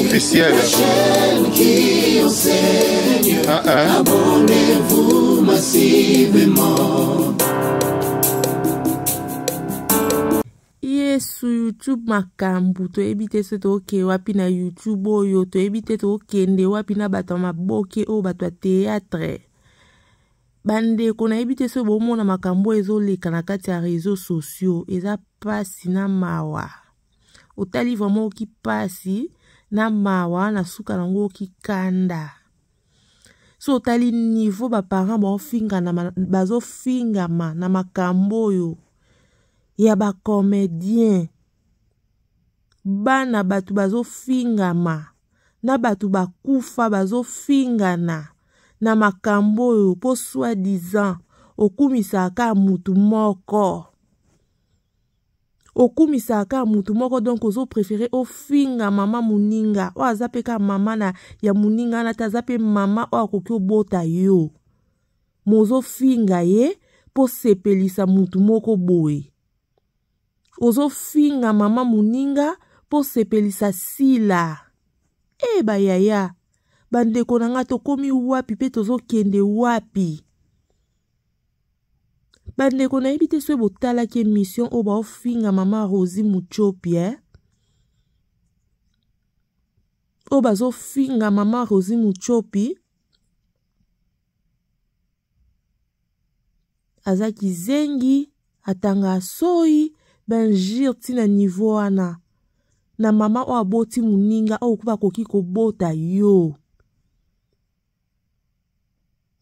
officiel. Ah, ah. Abonnez-vous massivement. ye su youtube makambo toyebi te so tooke wapi na youtube oyo toyebi te tookende wapi na bato ya maboke oyo bato ya teatre bandeko nayebi te so bomona makambo ezoleka na kati ya réseau sociaux eza mpasi na mawa otali vraimen okoki mpasi na mawa na suka na yango okoki kanda so otali nivo baparent bazofingama na makambo oyo ya bacomédien bana bato bazofingama na bato bakufa bazofingana na makambo oyo mpo soi disant okumisaka mutu moko okumisa ka mutu moko donk ozoprefere ofinga mama moninga oyo aza mpe ka mama na ya moninga wana te aza mpe mama oyo akoki obota yo mozofinga ye mpo sepelisa mutu moko boye ozofinga mama moninga mpo sepelisa sila e eh, bayaya bandeko na nga tokómi wapi mpe tozokende wapi bandeko nayebi te soki botalaki émission oyo baofinga mama rosi muchopie eh? oyo bazofinga mama rosi muchopi azaki zengi atanga asoi banjire ntina nivo wana na mama oyo aboti moninga oyo kuba akoki kobota yo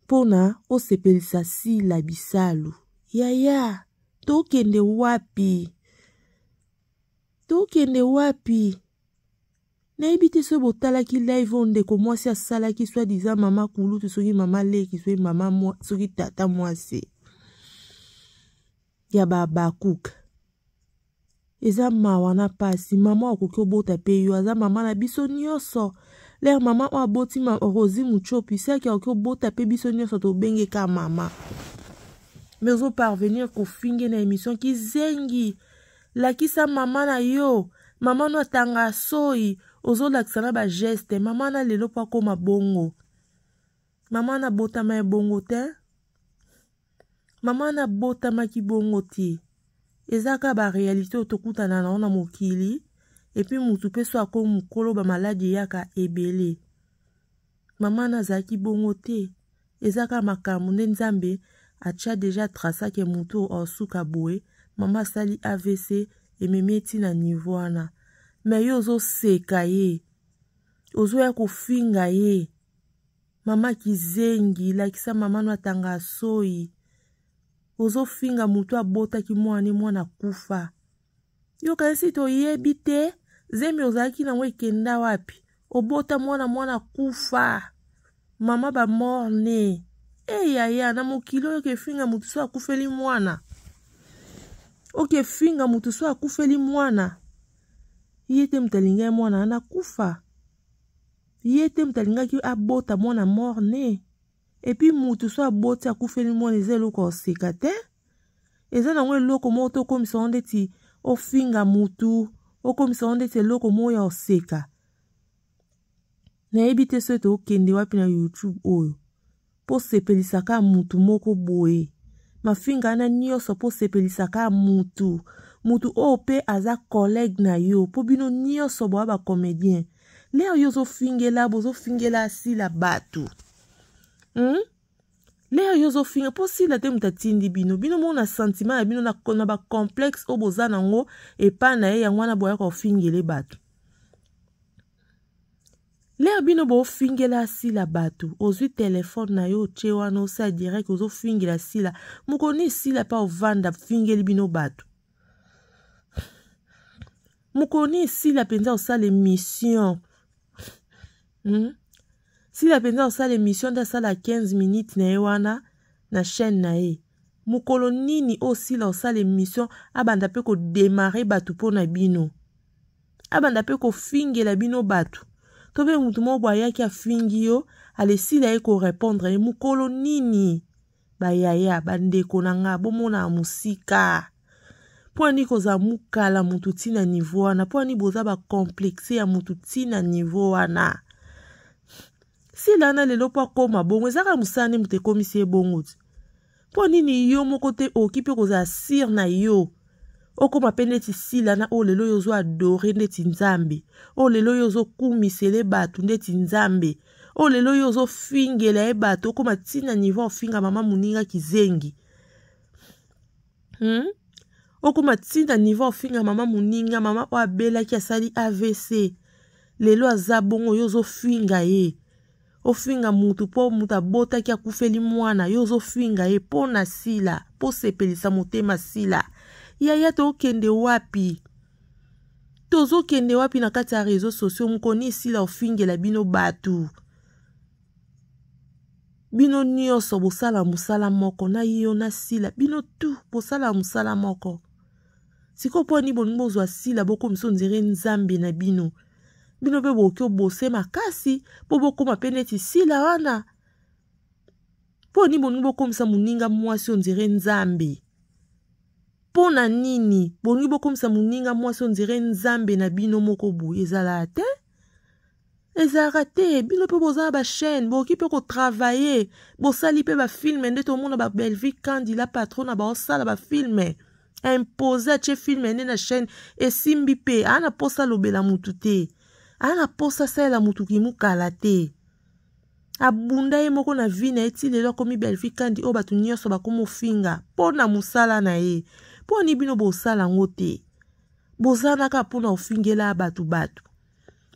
mpona osepelisa sila bisalu yaya tokende wapi tokende wapi nayebi te soki botalaki live oyo ndeko mwasi asalaki swadi eza mama kulutu soki mama leki soki mama soki tata mwasi ya babakuka eza mawa na mpasi mama akoki obota pe yo aza mama na biso nyonso lere mama oyo aboti rosi muchopi soki akoki obota pe biso nyonso tobengeka mama me ozoparvenir kofinge na émission kizengi lakisa mama na yo mama no atanga soi ozolakisa na bageste mama na lelo mpo akóma bongo mama na botama ebongo te mama na botamaki bongo te eza kaka barealité oyo tokutana nango na mokili epui motu mpe so akomi mokolo bamaladi eyaka ebele mama nazalaki bongo te eza kaka makambo nde nzambe atia deja trace ayeke moto osuka boye mama asali avc ememi ye ti na nivo wana me ye ozoseka ye ozoya kofinga ye mama yeke zengi lakisa mama no atanga asoi ozofinga moto abotaki mwana ye mwana akufa yo kanisi toyebi te zemi ozalaki nango ekenda wapi obota mwana mwana akufa mama bamorne eyaya na mokili oyo okefinga motu so akufeli mwana okefinga motu so akufeli mwana ye te moto alingai mwana wana akufa ye te moto alingaki abota mwana morne epui motu so aboti akufeli mwana eza eloko oseka te eza nango eloko moko to okomisango ndeti ofinga motu okomisango ndeti eloko moko ya oseka nayebi te soki tokende wapi na youtube oyo mpo osepelisaka ya mutu moko boye mafinga wana nyonso mpo osepelisaka ya mutu mutu oyo mpe aza kolege na yo mpo bino nyonso boya bacomédien lere oyo ozofingela bozofingela asila bato hmm? lere oyo ozofinga mpo sila te moto atindi bino bino moko na sentima na bino na bacomplexe oyo boza nango epai na ye yango wana boya kofingele bato lere bino bofingela asila bato ozwi telefone na yo otye wana osala direct ozofingela asila mokoni esila mpe ovanda fingeli bino bato mokoni esila mpenza osala emission hmm? sila mpenza osala emission nde asala 15 minute na ye wana na chaîne na ye mokolo nini osila osala emission abanda mpe kodemare bato mpo na bino abanda mpe kofingela bino bato to mpe motu moko boye ayaki afingi yo alesila ye korepondre ye mokolo nini bayaya bandeko na ngai bomona ya mosika mpo ani kozala mokala motu ti na nivo wana mpo ani boza bakomplexe ya motu ti na nivo wana sila wana lelo mpo akóma bongo eza kaka mosala nde moto ekomisi ye bongo ti mpo nini yo moko te oki mpe kozala sire na yo okóma mpe ndeti sila na oyo oh, lelo oyo ozoadore ndeti nzambe oyo oh, lelo oyo ozokumisela oh, ye bato ndeti nzambe oyo lelo oyo ozofingela ye bato okóma ntina nivo ofinga mama moningaki zengi hmm? okóma ntina nivo ofinga mama moninga mama oyo abelaki asali avc lelo aza bongo yo ozofinga ye ofinga mutu mpo mutu abotaki akufeli mwana yo ozofinga ye mpo na sila mpo sepelisa motema sila yaya tokende wapi tozokende wapi na kati ya réseau sociaux mokoni esila ofingela bino bato bino nyonso bosala mosala moko na yo na sila bino tu bosala mosala moko sikoyo mponi bolingi bozwa sila bokomisa ondire nzambe na bino bino mpe bokoki obose makasi mpo bokóma mpe neti sila wana mponi bolingi bokomisa moninga mwasi ondire nzambe mpo na nini bongi bokomisa moninga mwasi ondire nzambe na bino moko boye ezalaka te ezalaka te bino mpe boza na bachaîne bokoki mpe kotravaye bosali mpe bafilme nde tomona babelvi kandila patron na baosala bafilme impose atie filme nde na chaîne esimbi mpe aa na mposa alobela motu te aa na mposa asalela motu kimokala te abunda ye moko na vi na ye ti lelo akomi belvi kandi oyo bato nyonso bakomofinga mpo na mosala na ye mponi bino bosala yango te bozanaka mpona ofingela bato bato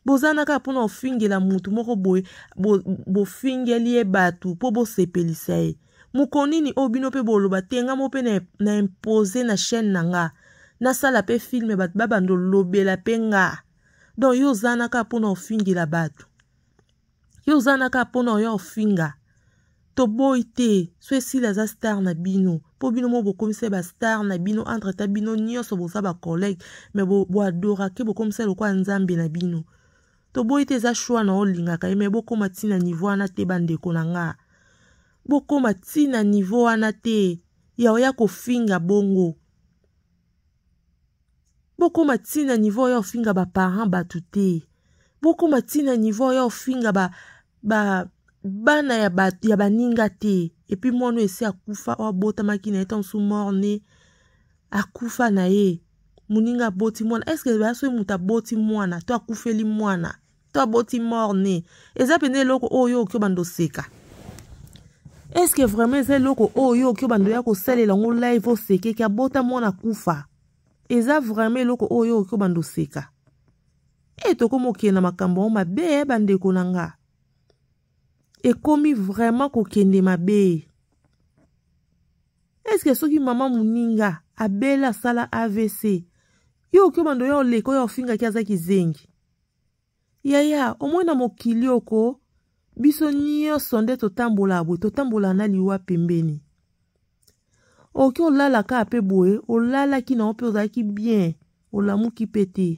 bozanaka mpona ofingela motu moko boye bofingeli bo ye bato mpo bosepelisa ye mokonini oyo bino mpe boloba te nga mo mpe na, na impose na chaîne na nga nasala mpe filme bato babanda olobela mpe nga donc yo ozanaka mpona ofingela bato yo ozanaka mpona oya ofinga toboyi te so esili aza star na bino mpo bino mo bokomisa bastar na bino entreta bino nyonso boza bacollege me boadorake bokomisa lokwa nzambe na bino toboyi te eza shwa na olingaka ye me bokóma ntina nivo wana te bandeko na nga bokóma ntina nivo wana te ya oya kofinga bongo bokóma ntina nivo oyo ofinga baparent bato te bokóma ntina nivo oyo ofinga ba, ba bana ya, ba, ya baninga te epi mwana oyo esi akufa oyo abotamaki na ye ntango so morne akufa na ye moninga aboti mwana eske baya soki moto aboti mwana to akufeli mwana to aboti morne eza pene eloko oyo okoki obanda oseka eske vraiment eza eloko oyo okoki obanda oya kosalela yango live osekeki abota mwana akufa eza vraiment eloko oyo okoki obanda oseka e eh, tokomokende na makambo yango mabe eh, bandeko na nga ekomi vraiment kokende mabe eske soki mama moninga abeli asala avc ye okiomando ya oleka oyo ofingaki azaki zengi yaya omoi na mokili oko biso nyonso nde totambola boye totambola na liwa pembeni oki olalaka mpe boye olalaki nango mpe ozalaki bien olamuki mpe te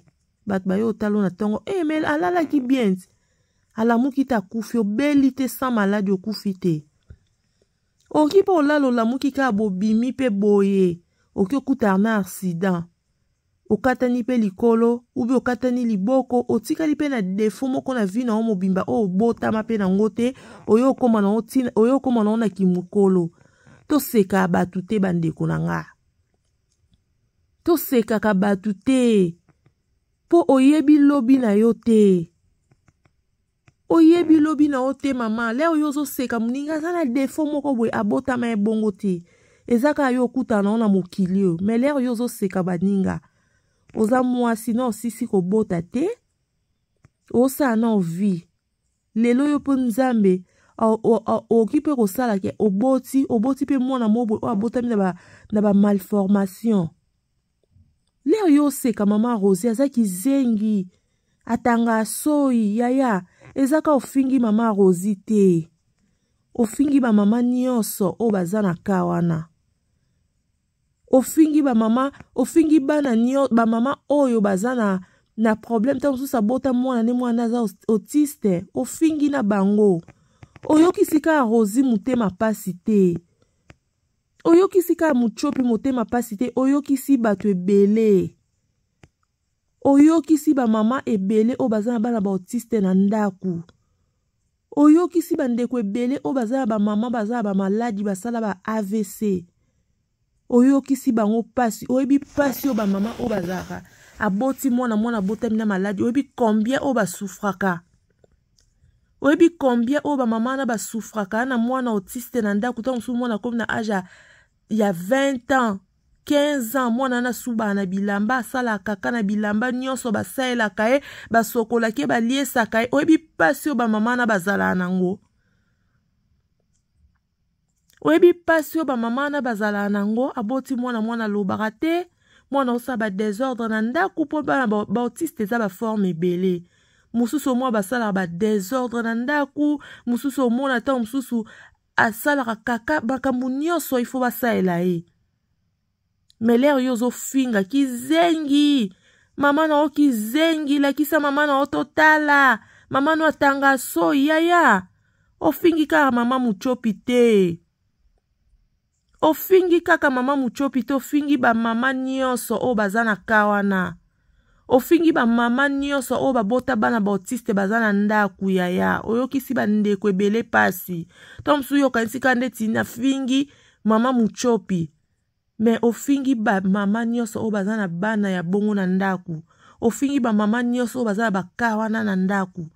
bato baye otalo na ntongo e eh, me alalaki bien ti alamuki te akufi obeli te sa maladi okufi te okoki mpe olala olamuki kaka bobimi mpe boye okoki okutana na aksida okatani mpe likolo ubi okatani liboko otikali mpe na defo moko na vi na yo mobimba oyo obotama mpe nango te oyo okóma na yo na kimokolo toseka bato te bandeko na nga tosekaka bato te mpo oyebi lobi na yo te oyebi lobi na yo te mama le oyo ozoseka moninga aza na defo moko boye abotama ebongo te eza kaka yo okuta na yo na mokili oyo me lere oyo ozoseka baninga oza mwasi na osisi kobota te osala na ovi lelo oyo mpo nzambe okoki mpe kosala ke oboti oboti mpe mwana moko boye oyo abotami na bamalformation lere yo oseka mama rosi azaki zengi atanga asoi yaya eza ka ofingi mama rosi te ofingi bamama nyonso oyo baza na ka wana ofingi bamama ofingi bana bamama oyo baza na na problème ntango mosusu abota mwana nde mwana aza autiste ofingi na bango oyokisi kaka rosi motema pasi te oyokisi kaka motiopi motema pasi te oyokisi bato ebele oyokisi bamama ebele oyo baza na bana baautiste na ndako oyokisi bandeko ebele oyo baza na bamama baza na bamaladi basala ba avc oyokisi bango mpasi oyebi mpasi oyo bamama oyo bazalaka aboti mwana mwana abotami na maladi oyebi combien oyo basufraka oyebi combien oyo bamama wana basufraka na mwana autiste na ndako ntango mosusu mwana akomi na age ya 20 ans 15 ans mwana na suba na bilamba asalaka kaka na bilamba nyonso basalelaka ye basokolaki ye baliesaka ye oyebi mpasi oyo bamama na bazalaka nango oyebi mpasi oyo bamama na bazalaka nango aboti mwana mwana alobaka te mwana osala badesordre na ndako mpo bana baautiste eza baforme ebele mosusu omona basalaka badesordre na ndako mosusu omona ntango mosusu asalaka kaka makambo nyonso ifo basalela ye me lere yo ozofinga kizengi mama na yo kizengi lakisa mama na yo totala mama no atanga so yaya ofingi kaka mama mutyopi te ofingi kaka mama mutyopi te ofingi bamama nyonso oyo baza na ka wana ofingi bamama nyonso oyo babota bana baotiste baza na ndako yaya oyokisi bandeko ebele mpasi to mosusu yokanisi kaka ndeti nafingi mama mutyopi me ofingi bamama nyonso oyo baza na bana ya bongo na ndako ofingi bamama nyonso oyo baza na baka wana na ndako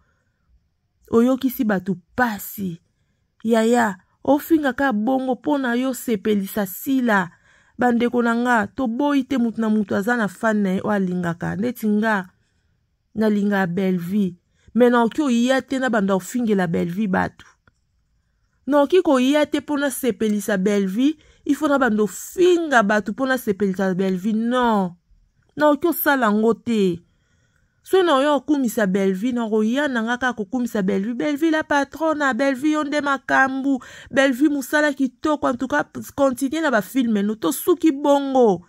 oyokisi bato pasi yaya ofinga kaka bongo mpo na yo sepelisa sila bandeko na nga toboyi te motu na motu aza na fane na ye oyo alingaka ndeti nga nalingaka belleville me naoki oya te na bando ofingela belleville bato naoki koya te mpo nasepelisa belleville ifona bando finga bato mpo nasepelisa belvi non naoki osala yango te so na oyo okumisa belvi na koya na nga kaka kokumisa belvi belvi la patron na belvi yo nde makambu belvi mosala kitoko antuka continue na bafilme no tosuki bongo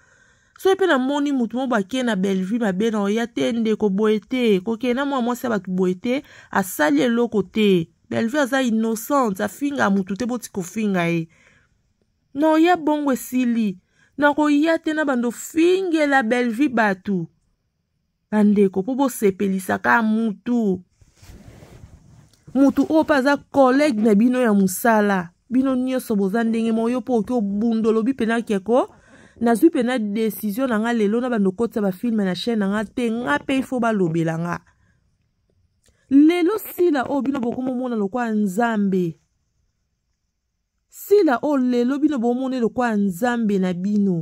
so mpe namoni motu mo bake na belvi mabe na oya te ndeko boye te kokenda mwa mwasi ya bato boye te asali eloko te belvi aza innocente afinga motu te boti kofinga ye na koya bongo esili na koya te na bandofingela belvie bato bandeko mpo bosepelisaka mutu mutu oyo mpe aza kolege na bino ya mosala bino nyonso boza ndenge moko yo mpo oki obunda olobi mpena keko nazwi mpena desizio na nga lelo na bandokotisa bafilme na chaine na nga te nga mpe ifo balobela nga lelo sila oyo bino bokomomona lokola nzambe sila oyo oh, lelo bino bomona eloko ya nzambe na bino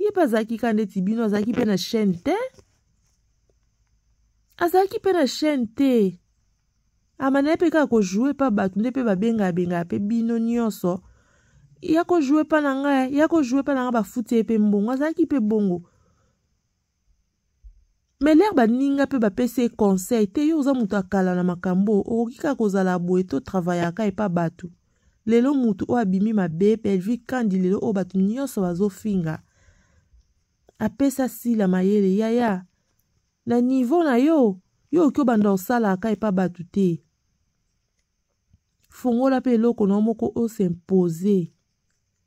ye mpe azalaki kaka ndeti bino azalaki mpe na chaîne te azalaki mpe na chaîne te amandela mpe kaka kojoue mpa bato nde mpe babengabengaka mpe bino nyonso ya kojoue mpa na ngai ya kojoue mpa na ngai bafuti ye mpe mbongo azalaki mpe bongo me lere baninga mpe bapesi ye conseil te yo oza moto akala na makambo okoki kaka kozala boye to travaillaka epa bato lelo mutu oyo abimi mabe pelvi kandi lelo oyo bato nyonso bazofinga apesa sila mayele yaya na nivo na yo yo oki obanda osalaka epa bato te fongola mpe eloko na yo moko osimpose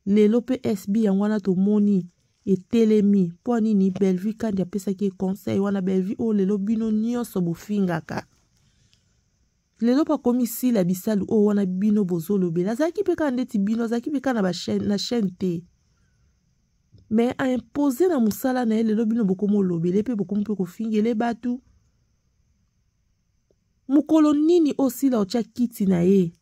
lelo mpe sb yango wana tomoni etelemi mpo nini belvi kandi apesaki econseil wana belvi oyo lelo bino nyonso bofingaka lelo bakomisila bisalu oyo oh, wana bino bozolobela azalaki mpe kaka ndeti bino azalaki mpe kaka na chaîne te me aimpose na mosala na ye lelo bino bokomi olobele mpe bokomi mpe kofingele bato mokolo nini osila otya kiti na ye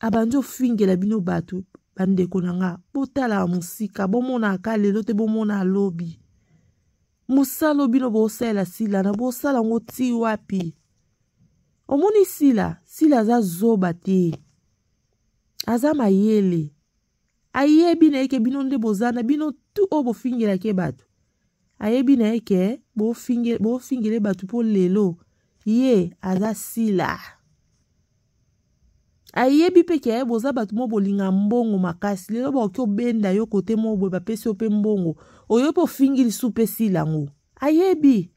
abandi ofingela bino bato bandeko na nga botala mosika bomona aka lelo te bomona alobi mosala bino bosalela sila na bosala yango ti wapi omoni sila sila aza zoba te aza mayele ayebi na ye ke bino nde boza na bino tu oyo bofingelaki ye bato ayebi na ye ke bofingele bo bato mpo lelo ye aza sila ayebi mpe ke boza bato mo bolinga mbongo makasi lelo bakoki obenda yo kote mo boye bapesi yo mpe mbongo oyo mpe ofingilisu mpe silango ayebi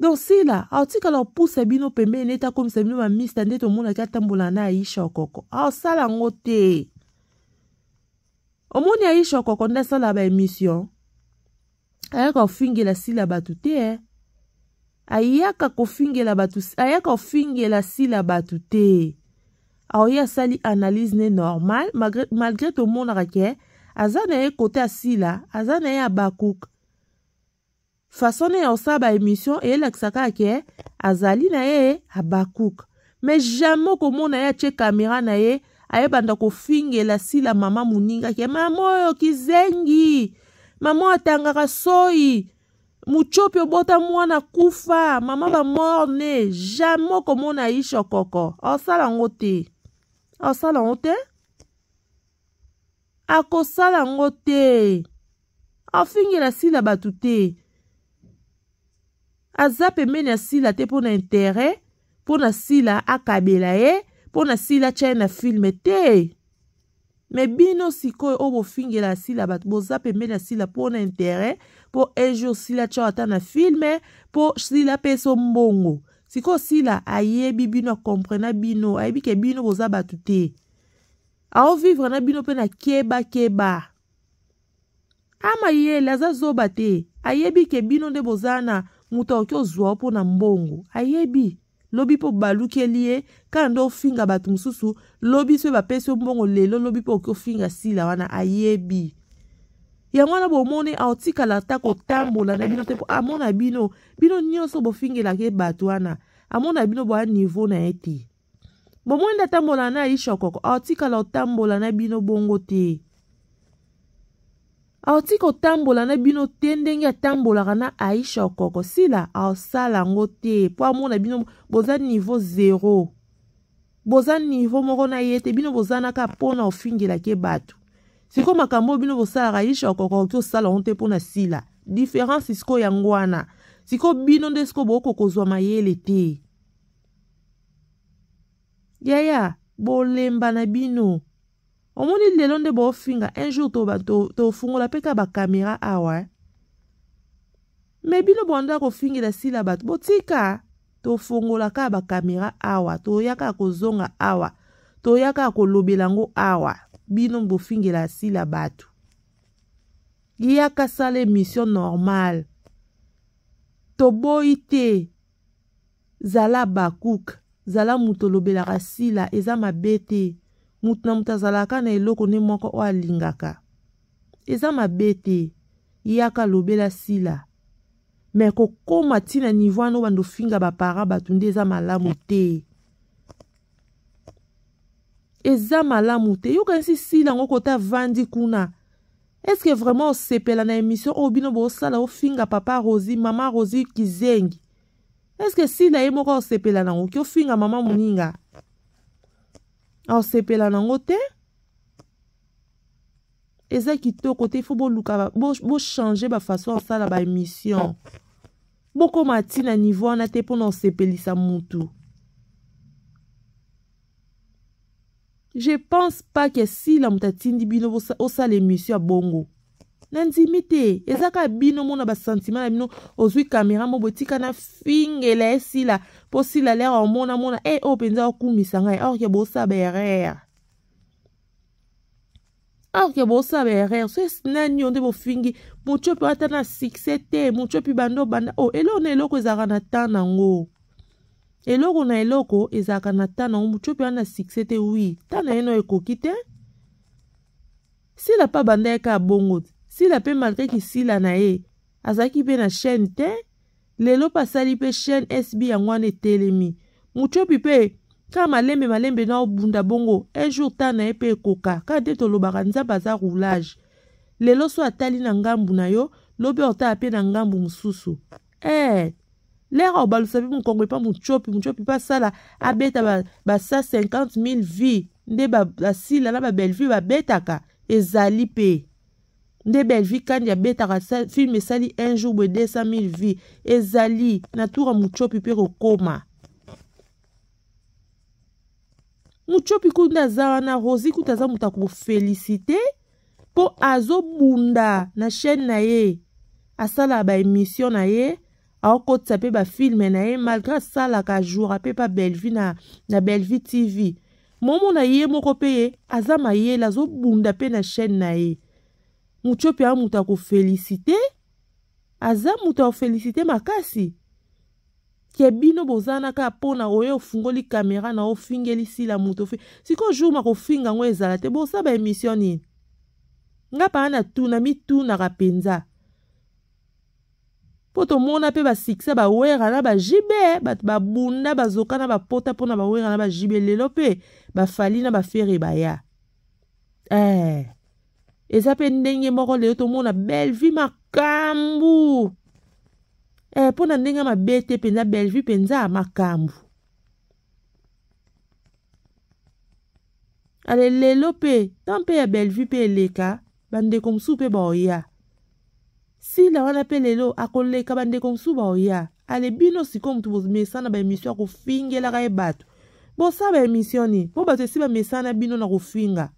donc sila aotikala opusa bino pembeni ete akomisa bino bamista nde tomonaki atambola na aisha okoko aosala yango te omoni aisha okoko nde asala baémission ayaka ofingela sila bato te ayaka kofingela bato ayaka ofingela sila bato te aoya asali analyse ne normal malgré tomonaka ke aza na ye kote ya sila aza na ye ya bakuka fasone ya osala baemission eyelakisaka ake azali na ye abakuka me jamai okomona ye atie kamera na ye ayebanda kofingela sila mama moninga ake mama oyo kizengi mama oyo atangaka soi mutiopi obota mwana kufa mama bamorne jamai okomona ishe okoko osala yango te osala yango te akosala yango te ofingela sila bato te aza pembeni ya sila te mpo na intere mpo na sila akabela ye mpo na sila atya ye na filme te me bino sikoyo oyo bofingela ya sila bato boza pembeni ya sila mpo na intere mpo ejo sila atya ata na filme mpo sila apeso mbongo sikoyo sila ayebi bino akomprena bino ayebi ke bino boza bato te aovivre na bino mpe na kebakeba ama yele aza zoba te ayebi ke bino nde boza na moto akoki ozwa mpona mbongo ayebi lobi mpo balukeli ye kala nde ofinga bato mosusu lobi so bapesi yo mbongo lelo lobi mpo okoki ofinga sila wana ayebi yango wana bomoni aotikala ata kotambola na bino te mpo amona bino bino nyonso bofingelaka ye bato wana amona bino boya nivo na ye te bomoni nde atambola na ayi shokoko aotikala otambola na bino bongo te aoti kotambola na bino te ndenge atambolaka na aisha okoko sila aosala yango te mpo amona bino boza nivo zero boza nivo moko na ye te bino bozanaka mpona ofingelaki bato sikoyo makambo oyo bino bosalaka aisha okoko oki osala yango te mpona sila diference sikoyo yango wana sikoyo bino nde sikoyo booko kozwa mayele te yaya bolemba na bino omoni lelo nde bofinga un jour tofungola mpe ka bakamera awa eh. me bino bonda kofingela sila bato botika tofungola kaka bakamera awa toya kaka kozonga awa toya kaka kolobela yango awa bino bofingela sila bato yaka sala émission normale toboyi te zala bakuke zala moto olobelaka sila eza mabe te moto na moto azalaka na eloko nde moko oyo alingaka eza mabe te yaka lobela sila me kokóma ntina nivo wana oyo bando ofinga bapara bato nde eza malamu te eza malamu te yoka nsi sila yango kota vandi kuna eske vraiment osepela na émission oyo bino boosala ofinga papa rosi mama rosi kizengi eske sila ye moko osepela nango oki ofinga mama moninga aosepela nango te eza kitoko te fo boluka bochange bafaso ya kosala baémission bokóma ntina niveau wana te mpona osepelisa motu je pense pas ke sila moto atindi bino osala émission ya bongo na ndimi te eza kaka bino mona basentima na bino ozwi kamera mo botika na fingela esila mpo sila lere omonamona e eh, oyo mpenza okumisa ngai orke bosaba erreur orke bosaba erreur so nani yo nde bofingi motu mpe ata na succès te motu mpe banda obanda oh, o eloko na eloko ezalaka na temps nango eloko na eloko ezalaka na temps nango motu mpe ana succès te wi ntango na yeno ekoki te sila mpa banda yaka bongo te sila mpe malgré kisila na ye azalaki mpe na chaîne te lelo mpe asali mpe chaîne sb yango wana etelemi mutiopi mpe kaka malembe malembe na obunda bongo un jour ntan na ye mpe ekoka kaka te tolobaka nzambe aza roulage lelo so atali na ngambu na yo lobi otala mpe na ngambu mosusu e hey, lera obalusa mpe mokongo epa mutiopi mutiopi mpe asala abeta basa ba 50 000 vie nde basila na babelleville babetaka ezali mpe nde belvie kandi abetaka filme esali un jour boye 200 000 vie ezali natura muchopi mpe kokóma muchopi kunda aza wana rosi kuta aza moto akobofélicité mpo azobunda na chaîne na ye asalaka baémission na ye aokotisa mpe bafilme na ye malgré asalaka ajoura mpe mpa belvi na, na belvi tv momona ye moko mpe ye aza mayele azobunda mpe na chaîne na ye mutu mpe amutu akofelisite aza moto akofelisite makasi ke bino bozala na kaka mpona oyo ofungoli kamera na ofingeli sila moto ofi sikoyo jour makofinga yango ezala te bosa baemisio nini nga mpaka na tuna mitunaka mpenza mpo tomona mpe basikisa bawera na bajibe bato babunda bazoka na bapota mpona bawera na bajibe lelo mpe bafali na bafere baya eh. eza mpe ndenge moko lelo tomona bellevie makambu e, mpo na ndenge mabe te mpenza bellevie mpenza makambu ale lelo mpe ntan mpe ya bellevie mpe eleka bandeko mosusu mpe baoya sila wana mpe lelo akoleka bandeko mosusu baoya ale bino sikoyo moto bomesana baemission akofingelaka ye bato bosala baemission nini mpo bato esi bamesana bino na kofinga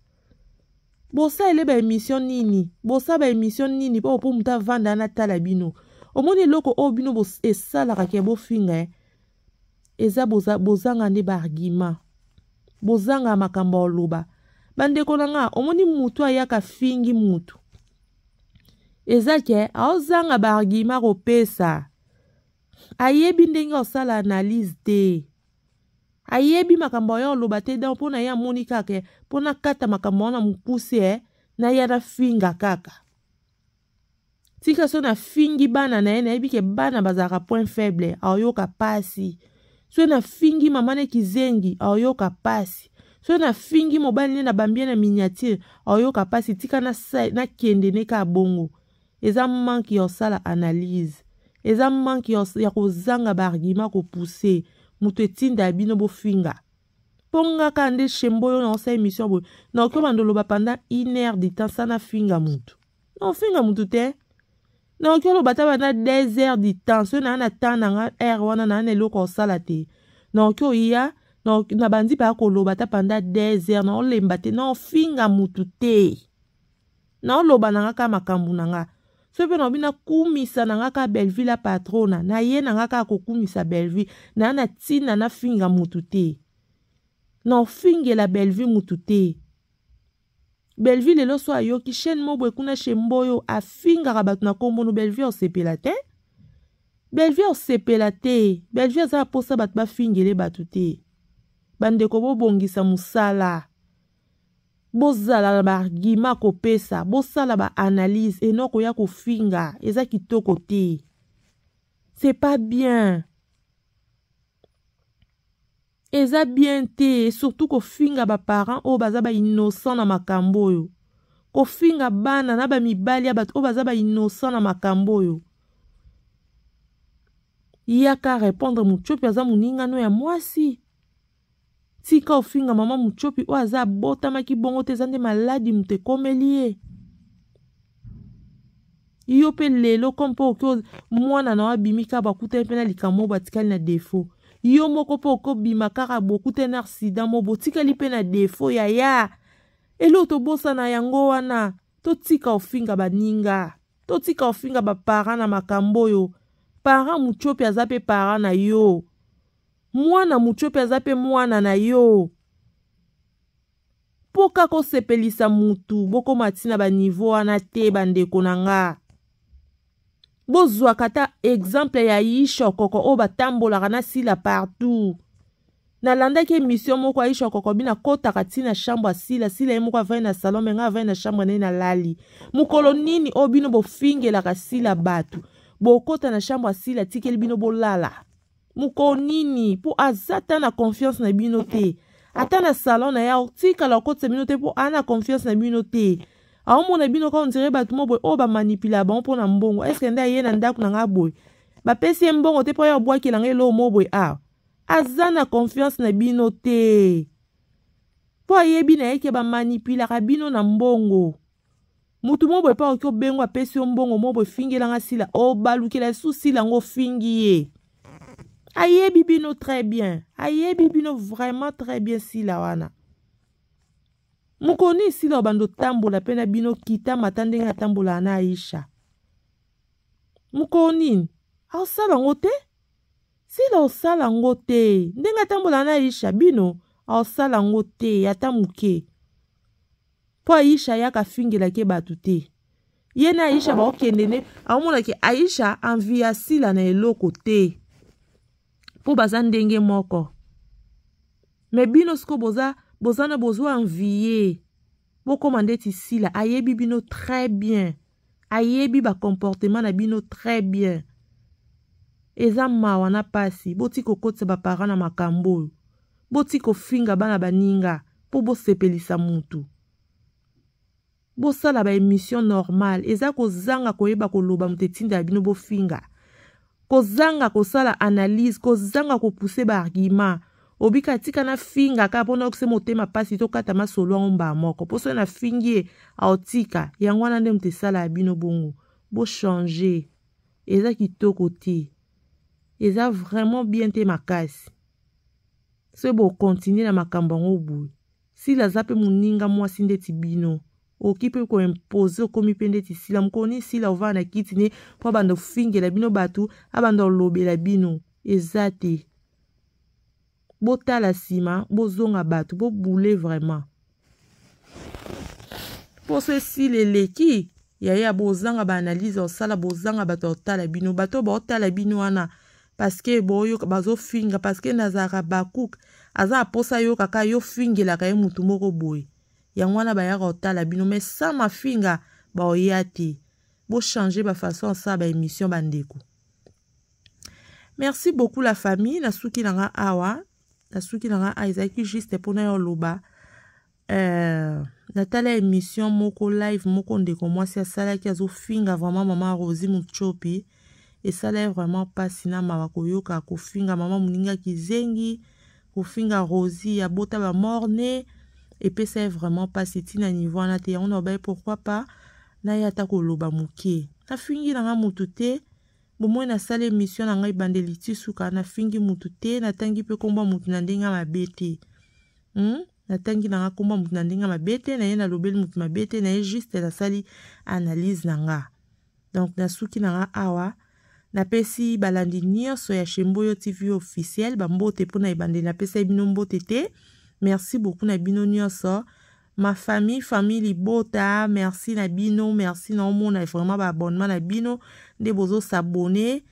bosala baemission nini bosala baemission nini mpo mpo moto avanda wana atala bino omoni eloko oyo bino esalaka ke bofinga eh? eza bozanga nde baargima bozanga makambo ya oloba bandeko na nga omoni motu ayaka fingi motu eza ke aozanga baargima kopesa ayebi ndenge osala analyse te ayebi makambo oyo oloba te dan mpo na ye amoni kaka e. mpo nakata makambo wana mokuse e, naya nafinga kaka tika so nafingi bana na ye nayebi ke bana bazalaka point faible aoyoka pasi so nafingi mama neki zengi aoyoka pasi so nafingi mobali nde nabambie na miniature aoyoka pasi tika nakende na neka bongo eza manke ya kosala analyse eza manke ya kozanga baargima kopuse moto etinda ya bino bofinga mpongaka nde shembo oyo na osala émission boye na okoki obanda oloba pendant une heure de temps sana finga motu na ofinga motu te na okoki oloba ta banda deux heures de temps soki naa na temps nanga heure wana naa na eloko osala te na okoki oya na bandipa ya koloba ta pendant deux heures na olemba te na ofinga motu te na oloba nanga kaka makambo nanga so mpe na bino akumisa na nga kaka belleville apatrona na ye na nga kaka kokumisa belleville na ya na ntina nafinga motu te na ofingela belleville motu te belleville lelo so ayoki chaine mo boye kuna shembo oyo afingaka bato na kombono belleville osepela te belvie osepela te belvie aza aposa bato bafingele bato te bandeko bobongisa mosala bozala na baargima kopesa bosala baanalyse enoko ya kofinga eza kitoko te c'est pas bien eza bien te surtout kofinga baparent oyo baza bainnocent na makambo oyo kofinga bana na bamibali ya bato oyo baza bainnocent na makambo oyo yaka répondre mocopi aza moningano ya mwasi tika ofinga mama mutyopi oyo aza abotamaki bongo te eza nde maladi moto ekomeli ye yo mpe lelo ko mpo oki mwana na yo abimi kaka bakutani mpe na likambo oyo batikali na defo yo moko mpo okobima kaka bokutani na arsida mo botikali mpe na defo yaya eloko tobosana yango wana totika ofinga baninga totika ofinga bapara na makambo oyo para mutyopi aza mpe para na yo mwana moke mpe aza mpe mwana na yo mpo kaka osepelisa motu bokóma ntina banivo wana te bandeko na nga bozwaka ata exemple ya yishokoko oyo batambolaka na sila partout nalandaki emisio moko ya yishokoko bi nakɔtaka ntina chambre asila sila ye moko avai na salon me nga avai na chambre naye nalali mokolo nini oyo bino bofingelaka sila bato bokɔta na chambre asila tikeli bino bolala moko nini mpo aza ata na confiance na bino te ata na salon na ye atikala akotisa bino te mpo aa na confiance na bino te aomona bino ka ondire bato mo boye oyo oh, bamanipula bango mpo na mbongo eske nde aye na ndako na nga boye bapesi ye mbongo te mpo ayo abwakelanga eloo mo boye awa aza na confiance na bino te mpo ayebi na yeke bamanipulaka bino na mbongo mutu mo boye mpo akoki obengwa apesi yo mbongo mo boye fingelanga sila obalukela oh, lisusu silango ofingi ye ayebi bino très bien ayebi bino vraiment très bien sila wana mokoni esila obanda otambola mpe na bino kitama ata ndenge atambolaka na aisha mokoni aosala yango te sila osala yango te ndenge atambolaka na aisha bino aosala yango te ata moke mpo aisha ayaka afingelaki bato te ye na aisha baokende nde aomonaki aisha anvi ya sila na eloko te mpo baza ndenge moko me bino sikoyo boza boza na bozwa envie bokóma ndeti sila ayebi bino très bien ayebi bacomportement na bino très bien eza mawa na pasi botika kokotisa baparent na makambo oyo botika kofinga bana baninga mpo bosepelisa motu bosala baémission normale eza kozanga koyeba koloba moto etinda ya bino bofinga kozanga kosala analyse kozanga kopuse baargument obika tika na finga kaka mpona okuse motema mpasi to kata masolo yango mbaa moko mpo so na fingi ye aotika yango wana nde moto esala ya bino bongo bochange eza kitoko te eza vraiment bien te makasi so bokontinue na makambo yango boye sila aza mpe moninga mwasi ndeti bino okipe koimpose okomi mpe nde ti sila mokoni sila ovanda na kiti ni mpo abanda ofingela bino bato abanda olobela bino eza te botala nsima bozonga bato bobule vraiment mposo esila eleki yaya bozanga baanalyse osala bozanga bato ya otala bino bato baotala bino wana parceke boyoka bazofinga parceke nazalaka bakuke aza aposa yoka ka yofingelaka ye motu moko boye yango wana bayaka kotala bino me sa mafinga baoya te bochange bafaçon asala baémission bandeko merci beaucoup la famille nasuki na nga awa nasuki na nga awa ezalaki juste mpona yo loba euh, natala émission moko live moko ndeko mwasi asalaki azofinga vraiment mama rosi muchopi esala ye vraiment mpasi na mawa koyoka kofinga mama moningaki zengi kofinga rosi abota bamorne epesa ye vraiment mpasi ntina niveau wana te yango na obaye pourkui pas naye ata koloba moke nafingi nanga motu te bomoi nasala émission na ngai ebandeli ti suka nafingi motu te natangi mpe kombo motu na ndenge mabe te hmm? natangi nanga kombo motu na ndenge mabe te naye nalobeli motu mabe te naye juste nasali analyse na nga donc nasuki nanga awa napesi balandi nyonso ya shembo oyo tv officiel bambote mpona ebandeli napesai bino mbote te merci beaucoup na bino nyonso ma famille famille libota merci na bino merci na omona vraiment baabonnement na bino nde bozosabone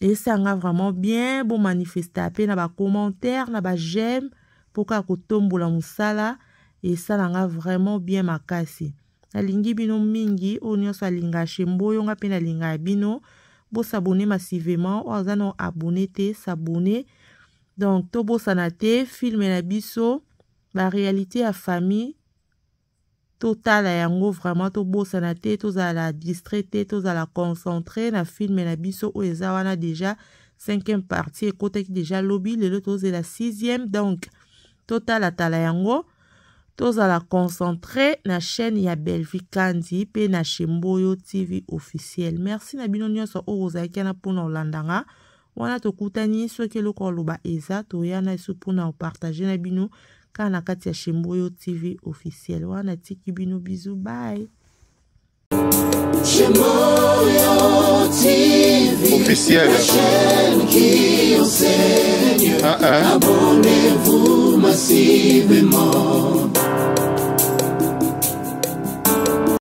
esanga vraiment bien bomanifesta mpe na bacommentaire na bajeme mpo kaka kotombola mosala esalanga vraiment bien makasi nalingi bino mingi oyo nyonso alingaka shemboyo nga mpe nalingaka bino bosabone massivement oyo aza na abone te sabone donc tobosana te filme na biso barealité ya famille totala yango vraiment tobosana te tozala distrait te tozala concentré na filme na biso oyo eza wana déjà cinquième partie ekotaki déjà lobi lelo tozela sixième donc totalatala yango tozala concentré na chaîne ya belvi kandi mpe na shemboyo tv officiel merci na bino nyonso oyo ozalaki wana mpona olandanga wana tokutani soki eloko oloba eza toya na biso mpona opartage na bino kaka na kati ya shemboyo tv officiel wana tiki bino bizu bye Shemoyo TV, officiel. la chaîne qui enseigne. Ah, ah. Abonnez-vous massivement.